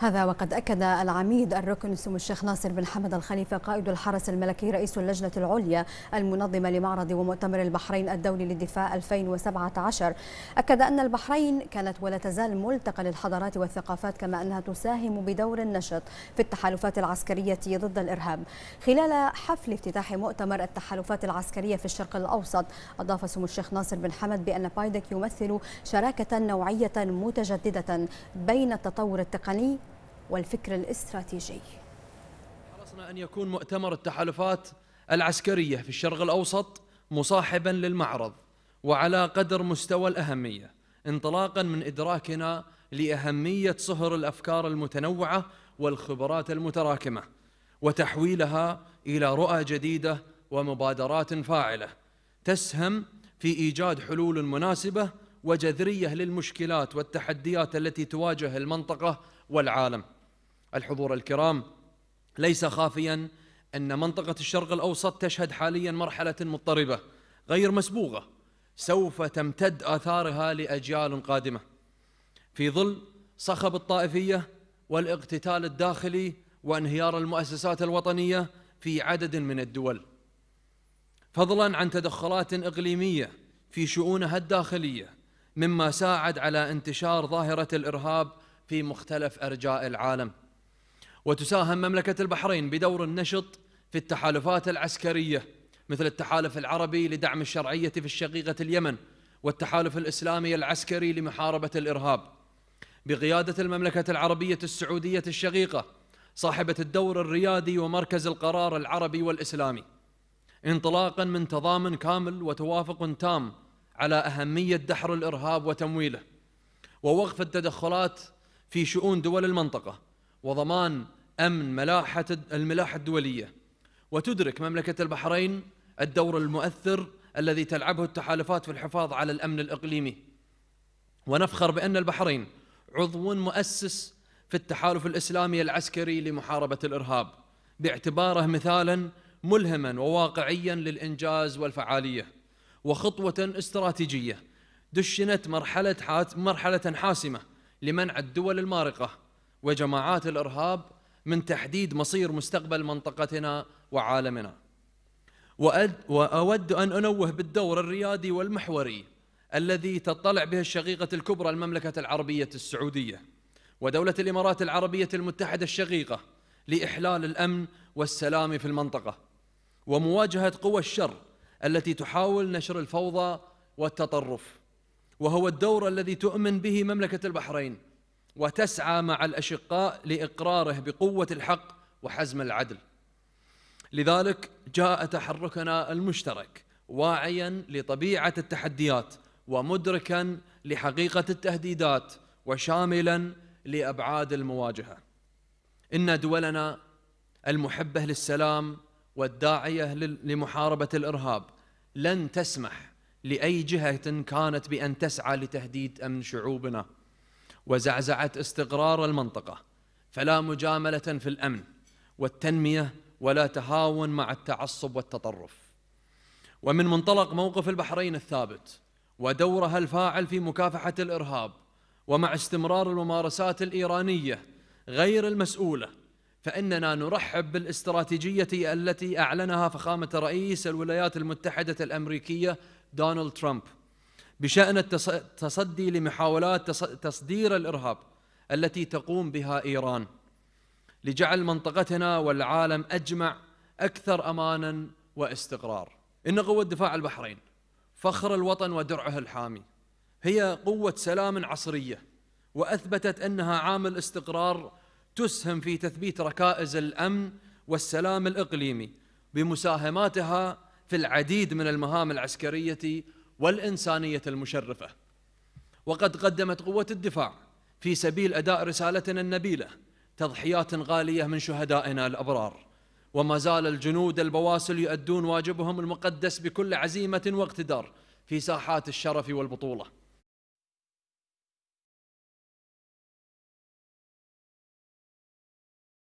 هذا وقد أكد العميد الركن سمو الشيخ ناصر بن حمد الخليفة قائد الحرس الملكي رئيس اللجنة العليا المنظمة لمعرض ومؤتمر البحرين الدولي للدفاع 2017 أكد أن البحرين كانت ولا تزال ملتقى للحضارات والثقافات كما أنها تساهم بدور نشط في التحالفات العسكرية ضد الإرهاب خلال حفل افتتاح مؤتمر التحالفات العسكرية في الشرق الأوسط أضاف سمو الشيخ ناصر بن حمد بأن بايدك يمثل شراكة نوعية متجددة بين التطور التقني والفكر الاستراتيجي حرصنا أن يكون مؤتمر التحالفات العسكرية في الشرق الأوسط مصاحبا للمعرض وعلى قدر مستوى الأهمية انطلاقا من إدراكنا لأهمية صهر الأفكار المتنوعة والخبرات المتراكمة وتحويلها إلى رؤى جديدة ومبادرات فاعلة تسهم في إيجاد حلول مناسبة وجذرية للمشكلات والتحديات التي تواجه المنطقة والعالم الحضور الكرام ليس خافيا ان منطقه الشرق الاوسط تشهد حاليا مرحله مضطربه غير مسبوقه سوف تمتد اثارها لاجيال قادمه في ظل صخب الطائفيه والاقتتال الداخلي وانهيار المؤسسات الوطنيه في عدد من الدول فضلا عن تدخلات اقليميه في شؤونها الداخليه مما ساعد على انتشار ظاهره الارهاب في مختلف ارجاء العالم وتساهم مملكة البحرين بدور نشط في التحالفات العسكرية مثل التحالف العربي لدعم الشرعية في الشقيقة اليمن والتحالف الإسلامي العسكري لمحاربة الإرهاب بقيادة المملكة العربية السعودية الشقيقة صاحبة الدور الريادي ومركز القرار العربي والإسلامي انطلاقا من تضامن كامل وتوافق تام على أهمية دحر الإرهاب وتمويله ووقف التدخلات في شؤون دول المنطقة وضمان أمن ملاحة الملاحة الدولية وتدرك مملكة البحرين الدور المؤثر الذي تلعبه التحالفات في الحفاظ على الأمن الإقليمي ونفخر بأن البحرين عضو مؤسس في التحالف الإسلامي العسكري لمحاربة الإرهاب باعتباره مثالا ملهما وواقعيا للإنجاز والفعالية وخطوة استراتيجية دشنت مرحلة, مرحلة حاسمة لمنع الدول المارقة وجماعات الارهاب من تحديد مصير مستقبل منطقتنا وعالمنا واود ان انوه بالدور الريادي والمحوري الذي تطلع به الشقيقه الكبرى المملكه العربيه السعوديه ودوله الامارات العربيه المتحده الشقيقه لاحلال الامن والسلام في المنطقه ومواجهه قوى الشر التي تحاول نشر الفوضى والتطرف وهو الدور الذي تؤمن به مملكه البحرين وتسعى مع الاشقاء لاقراره بقوه الحق وحزم العدل. لذلك جاء تحركنا المشترك واعيا لطبيعه التحديات ومدركا لحقيقه التهديدات وشاملا لابعاد المواجهه. ان دولنا المحبه للسلام والداعيه لمحاربه الارهاب لن تسمح لاي جهه كانت بان تسعى لتهديد امن شعوبنا. وزعزعة استقرار المنطقة فلا مجاملة في الأمن والتنمية ولا تهاون مع التعصب والتطرف ومن منطلق موقف البحرين الثابت ودورها الفاعل في مكافحة الإرهاب ومع استمرار الممارسات الإيرانية غير المسؤولة فإننا نرحب بالاستراتيجية التي أعلنها فخامة رئيس الولايات المتحدة الأمريكية دونالد ترامب بشأن التصدي لمحاولات تصدير الإرهاب التي تقوم بها إيران لجعل منطقتنا والعالم أجمع أكثر أمانا واستقرار إن قوة دفاع البحرين فخر الوطن ودرعه الحامي هي قوة سلام عصرية وأثبتت أنها عامل استقرار تسهم في تثبيت ركائز الأمن والسلام الإقليمي بمساهماتها في العديد من المهام العسكرية والإنسانية المشرفة وقد قدمت قوة الدفاع في سبيل أداء رسالتنا النبيلة تضحيات غالية من شهدائنا الأبرار وما زال الجنود البواسل يؤدون واجبهم المقدس بكل عزيمة واقتدار في ساحات الشرف والبطولة